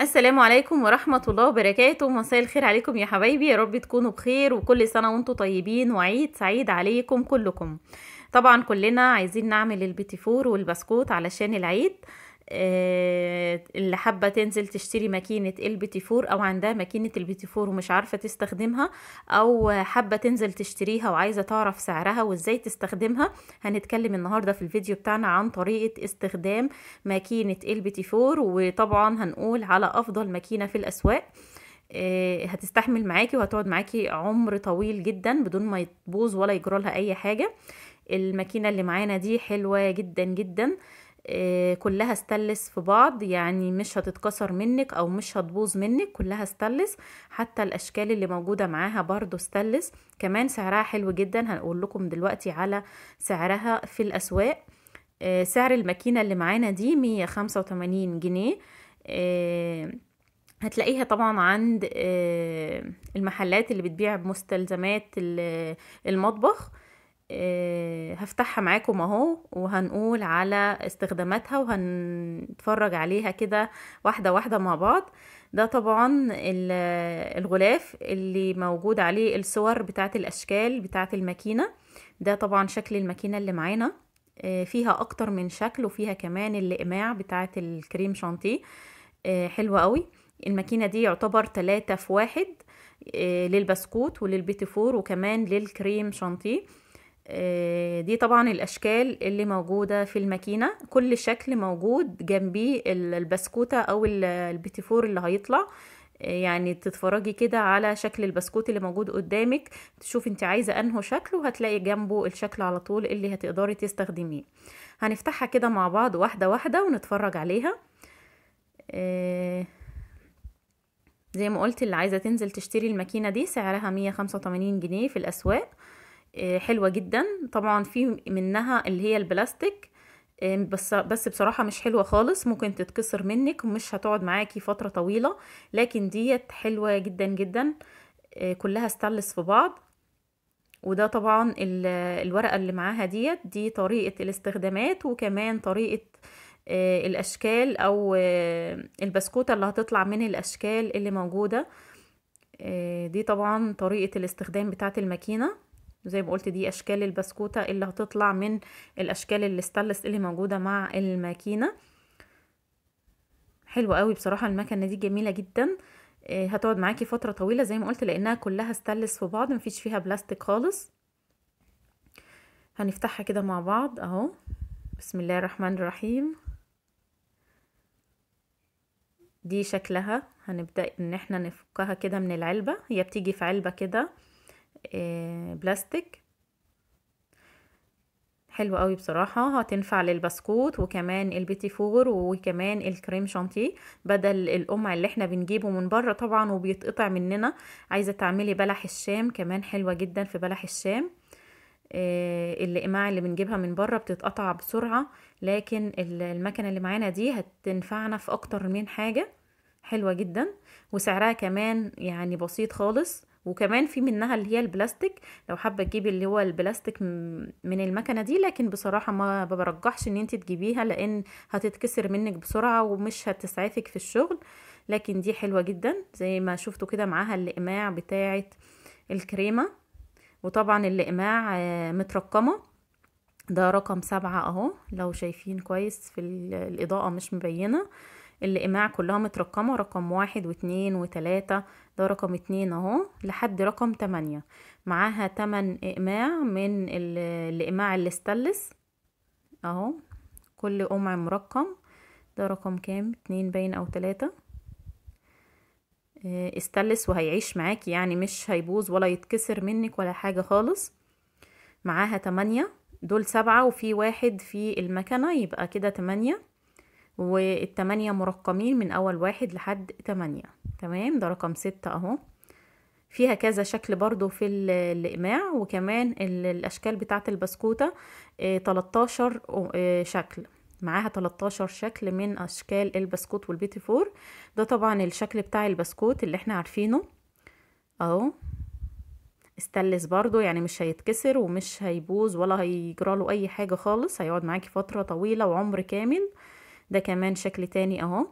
السلام عليكم ورحمة الله وبركاته مساء الخير عليكم يا حبايبي يا رب تكونوا بخير وكل سنة وانتم طيبين وعيد سعيد عليكم كلكم طبعا كلنا عايزين نعمل البيتي فور والبسكوت علشان العيد آه، اللي حابة تنزل تشتري ماكينة البيتي فور أو عندها ماكينة البيتي فور ومش عارفة تستخدمها أو حابة تنزل تشتريها وعايزة تعرف سعرها وإزاي تستخدمها هنتكلم النهاردة في الفيديو بتاعنا عن طريقة استخدام ماكينة البيتي فور وطبعا هنقول على أفضل ماكينة في الأسواق آه، هتستحمل معاكي وهتقعد معاكي عمر طويل جدا بدون ما تبوظ ولا يجرالها أي حاجة الماكينة اللي معانا دي حلوة جدا جدا آه، كلها استلس في بعض يعني مش هتتكسر منك او مش هتبوظ منك كلها استلس حتى الاشكال اللي موجودة معاها برضو استلس كمان سعرها حلو جدا هنقول لكم دلوقتي على سعرها في الاسواق آه، سعر الماكينة اللي معانا دي 185 جنيه آه، هتلاقيها طبعا عند المحلات اللي بتبيع مستلزمات المطبخ آه، هفتحها معاكم اهو وهنقول على استخداماتها وهنتفرج عليها كده واحدة واحدة مع بعض ده طبعا الغلاف اللي موجود عليه الصور بتاعة الأشكال بتاعة الماكينة ده طبعا شكل الماكينة اللي معانا آه، فيها أكتر من شكل وفيها كمان الإقماع بتاعة الكريم شانتيه آه، حلوة قوي الماكينة دي يعتبر تلاتة في واحد للبسكوت وللبيتي فور وكمان للكريم شانتيه آه، دي طبعا الاشكال اللي موجوده في الماكينه كل شكل موجود جنبيه البسكوته او البيتيفور اللي هيطلع آه، يعني تتفرجي كده على شكل البسكوت اللي موجود قدامك تشوفي انت عايزه انه شكل وهتلاقي جنبه الشكل على طول اللي هتقدري تستخدميه هنفتحها كده مع بعض واحده واحده ونتفرج عليها آه، زي ما قلت اللي عايزه تنزل تشتري الماكينه دي سعرها 185 جنيه في الاسواق آه، حلوة جدا طبعا في منها اللي هي البلاستيك آه، بس بس بصراحه مش حلوه خالص ممكن تتكسر منك ومش هتقعد معاكي فتره طويله لكن ديت حلوه جدا جدا آه، كلها ستانلس في بعض وده طبعا الورقه اللي معاها ديت دي طريقه الاستخدامات وكمان طريقه الاشكال او البسكوته اللي هتطلع من الاشكال اللي موجوده دي طبعا طريقه الاستخدام بتاعه الماكينه زي ما قلت دي اشكال البسكوتة اللي هتطلع من الاشكال الستانلس اللي موجودة مع الماكينة حلوة قوي بصراحة المكنة دي جميلة جدا آه، هتقعد معاكي فترة طويلة زي ما قلت لانها كلها استلس في بعض مفيش فيها بلاستيك خالص هنفتحها كده مع بعض اهو بسم الله الرحمن الرحيم دي شكلها هنبدأ ان احنا نفكها كده من العلبة هي بتيجي في علبة كده آه، بلاستيك حلوة قوي بصراحة هتنفع للبسكوت وكمان البيتي فور وكمان الكريم شانتيه بدل القمع اللي احنا بنجيبه من بره طبعا وبيتقطع مننا عايزة تعملي بلح الشام كمان حلوة جدا في بلح الشام آه، القماع اللي بنجيبها من بره بتتقطع بسرعة لكن المكنة اللي معانا دي هتنفعنا في اكتر من حاجة حلوة جدا وسعرها كمان يعني بسيط خالص وكمان في منها اللي هي البلاستيك لو حابه تجيبي اللي هو البلاستيك من المكنه دي لكن بصراحه ما برجحش ان انت تجيبيها لان هتتكسر منك بسرعه ومش هتسعفك في الشغل لكن دي حلوه جدا زي ما شفتوا كده معاها الاقماع بتاعه الكريمه وطبعا الاقماع آه، مترقمه ده رقم سبعة اهو لو شايفين كويس في الاضاءة مش مبينة الإيماع كلها مترقمة رقم واحد واتنين وتلاتة ده رقم اتنين اهو لحد رقم تمانية معاها تمن إقماع من الإقماع الاستلس اهو كل قمع مرقم ده رقم كام اتنين باين أو تلاتة آه، استلس وهيعيش معاك يعني مش هيبوظ ولا يتكسر منك ولا حاجة خالص معاها تمانية دول سبعة وفي واحد في المكنة يبقى كده تمانية والتمانية مرقمين من أول واحد لحد تمانية تمام ده رقم ستة أهو فيها كذا شكل برضو في الإقماع وكمان الأشكال بتاعة البسكوتة آه، تلتاشر آه، شكل معاها 13 شكل من أشكال البسكوت والبيتي فور ده طبعا الشكل بتاع البسكوت اللي احنا عارفينه أهو استلس برضو يعني مش هيتكسر ومش هيبوظ ولا هيجراله أي حاجة خالص هيقعد معاكي فترة طويلة وعمر كامل ده كمان شكل تاني اهو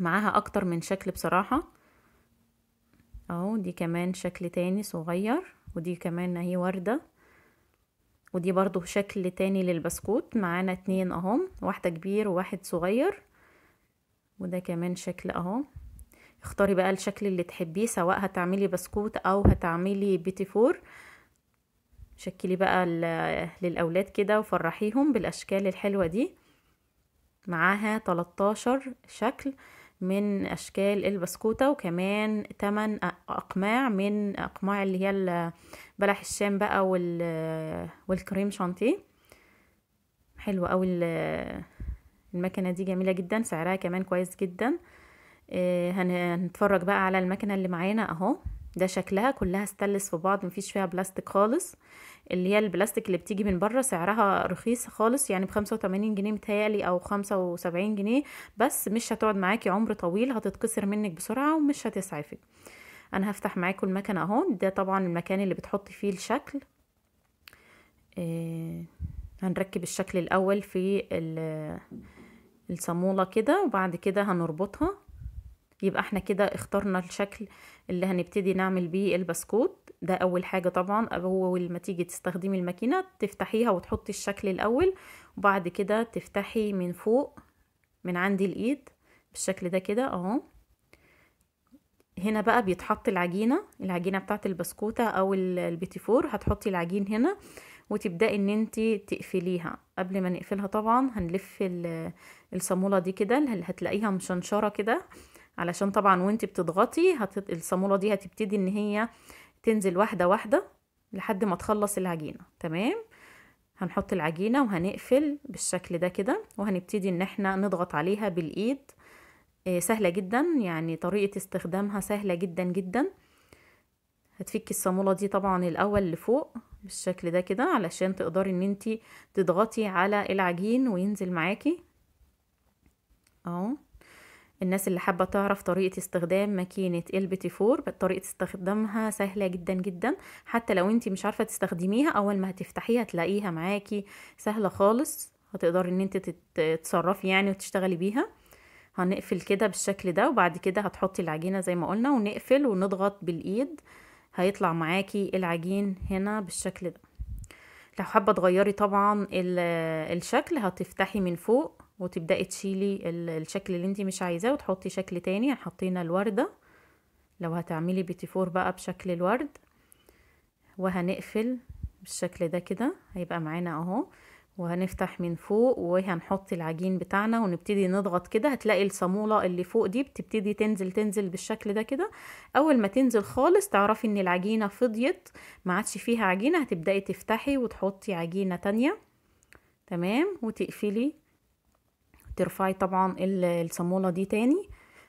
معاها اكتر من شكل بصراحة اهو دي كمان شكل تاني صغير ودي كمان اهي وردة ودي برضو شكل تاني للبسكوت معانا اتنين اهو واحدة كبير وواحد صغير وده كمان شكل اهو اختاري بقى الشكل اللي تحبيه سواء هتعملي بسكوت او هتعملي بيتي فور شكلي بقى للاولاد كده وفرحيهم بالاشكال الحلوة دي معاها 13 شكل من اشكال البسكوته وكمان 8 اقماع من اقماع اللي هي بلح الشام بقى والكريم شانتيه حلوه او المكنه دي جميله جدا سعرها كمان كويس جدا آه، هنتفرج بقى على المكنه اللي معانا اهو ده شكلها كلها استلس في بعض مفيش فيها بلاستيك خالص اللي هي البلاستيك اللي بتيجي من بره سعرها رخيص خالص يعني بخمسة وتمانين جنيه متهيألي او خمسة وسبعين جنيه بس مش هتقعد معاكي عمر طويل هتتكسر منك بسرعة ومش هتسعفك انا هفتح معاكم المكنة اهو ده طبعا المكان اللي بتحطي فيه الشكل إيه هنركب الشكل الاول في الصامولة كده وبعد كده هنربطها يبقى احنا كده اخترنا الشكل اللي هنبتدي نعمل بيه البسكوت ده اول حاجه طبعا اول ما تيجي تستخدمي الماكينه تفتحيها وتحطي الشكل الاول وبعد كده تفتحي من فوق من عند الايد بالشكل ده كده اهو هنا بقى بيتحط العجينه العجينه بتاعه البسكوته او البيتيفور هتحطي العجين هنا وتبداي ان انت تقفليها قبل ما نقفلها طبعا هنلف الصاموله دي كده هتلاقيها مشنشره كده علشان طبعا وانت بتضغطي الصاموله دي هتبتدي ان هي تنزل واحدة واحدة لحد ما تخلص العجينة تمام هنحط العجينة وهنقفل بالشكل ده كده وهنبتدي ان احنا نضغط عليها بالايد آه، سهلة جدا يعني طريقة استخدامها سهلة جدا جدا هتفكي الصامولة دي طبعا الاول لفوق بالشكل ده كده علشان تقدري ان انتي تضغطي على العجين وينزل معاكي اهو الناس اللي حابة تعرف طريقة استخدام ماكينة البيتي فور طريقة استخدامها سهلة جدا جدا حتى لو انت مش عارفة تستخدميها اول ما هتفتحيها هتلاقيها معاكي سهلة خالص هتقدري ان انت تتصرفي يعني وتشتغلي بيها هنقفل كده بالشكل ده وبعد كده هتحطي العجينة زي ما قلنا ونقفل ونضغط بالايد هيطلع معاكي العجين هنا بالشكل ده لو حابة تغيري طبعا الشكل هتفتحي من فوق وتبدأي تشيلي الشكل اللي انت مش عايزاه وتحطي شكل تاني حطينا الوردة لو هتعملي بيتي فور بقى بشكل الورد وهنقفل بالشكل ده كده هيبقى معانا اهو وهنفتح من فوق وهنحط العجين بتاعنا ونبتدي نضغط كده هتلاقي الصامولة اللي فوق دي بتبتدي تنزل تنزل بالشكل ده كده اول ما تنزل خالص تعرفي ان العجينة فضيت ما عادش فيها عجينة هتبدأي تفتحي وتحطي عجينة تانية تمام وتقفلي ترفعي طبعا الصامولة دي تاني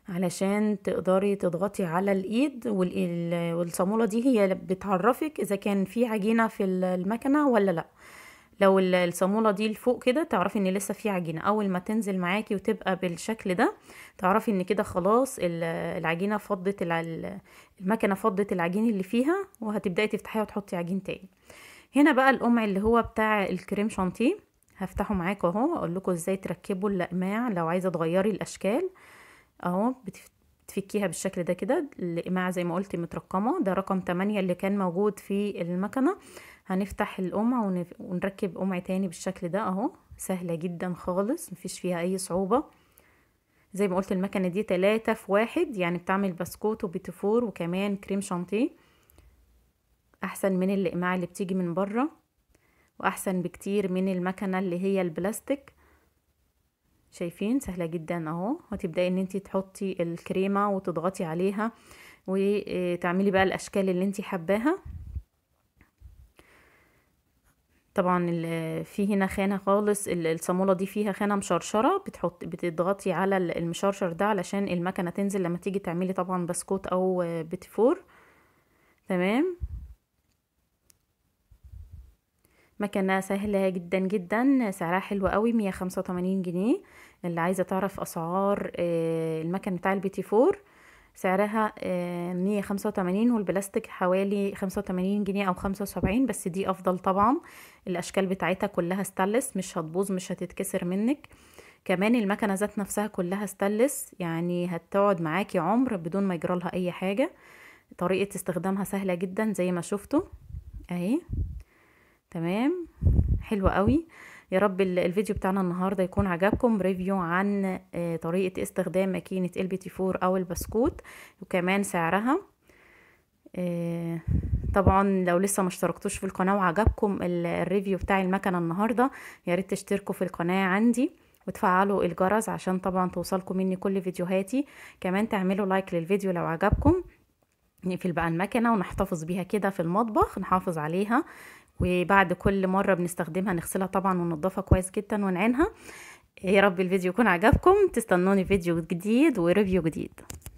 علشان تقدري تضغطي على الايد والصامولة دي هي بتعرفك اذا كان في عجينة في المكنة ولا لا لو الصامولة دي لفوق كده تعرفي ان لسه في عجينة اول ما تنزل معاكي وتبقى بالشكل ده تعرفي ان كده خلاص العجينة فضت المكنة فضت العجين اللي فيها وهتبدأي تفتحيها وتحطي عجين تاني هنا بقى القمع اللي هو بتاع الكريم شانتيه هفتحه معاك اهو اقول لكم ازاي تركبوا الاقماع لو عايزه تغيري الاشكال اهو بتفكيها بالشكل ده كده الاقماع زي ما قلت مترقمه ده رقم 8 اللي كان موجود في المكنه هنفتح القمع ونركب قمع تاني بالشكل ده اهو سهله جدا خالص مفيش فيها اي صعوبه زي ما قلت المكنه دي تلاتة في واحد يعني بتعمل بسكوت وبيتفور وكمان كريم شانتيه احسن من الاقماع اللي بتيجي من بره واحسن بكتير من المكنة اللي هي البلاستيك شايفين سهلة جدا اهو وتبدأي ان انتي تحطي الكريمة وتضغطي عليها وتعملي بقى الاشكال اللي انتي حباها طبعا في هنا خانة خالص الصامولة دي فيها خانة مشرشرة بتحط بتضغطي على المشرشر ده علشان المكنة تنزل لما تيجي تعملي طبعا بسكوت او بتفور تمام مكنة سهلة جدا جدا سعرها حلو قوي 185 جنيه اللي عايزة تعرف أسعار آه، المكن بتاع البيتي فور سعرها 185 آه، والبلاستيك حوالي 85 جنيه او 75 بس دي افضل طبعا الاشكال بتاعتها كلها ستلس مش هتبوظ مش هتتكسر منك كمان المكنة ذات نفسها كلها ستلس يعني هتقعد معاكي عمر بدون ما يجرالها اي حاجة طريقة استخدامها سهلة جدا زي ما شفتوا اهي تمام حلوة قوي يا رب الفيديو بتاعنا النهاردة يكون عجبكم ريفيو عن آه، طريقة استخدام ماكينة ال بي تي فور او البسكوت وكمان سعرها آه، طبعا لو لسه ما اشتركتوش في القناة وعجبكم الريفيو بتاع المكنة النهاردة يا ريت تشتركوا في القناة عندي وتفعلوا الجرس عشان طبعا توصلكم مني كل فيديوهاتي كمان تعملوا لايك للفيديو لو عجبكم نقفل بقى المكنه ونحتفظ بيها كده في المطبخ نحافظ عليها وبعد كل مرة بنستخدمها نغسلها طبعا وننضفها كويس جدا ونعينها يا رب الفيديو يكون عجبكم تستنوني فيديو جديد وريفيو جديد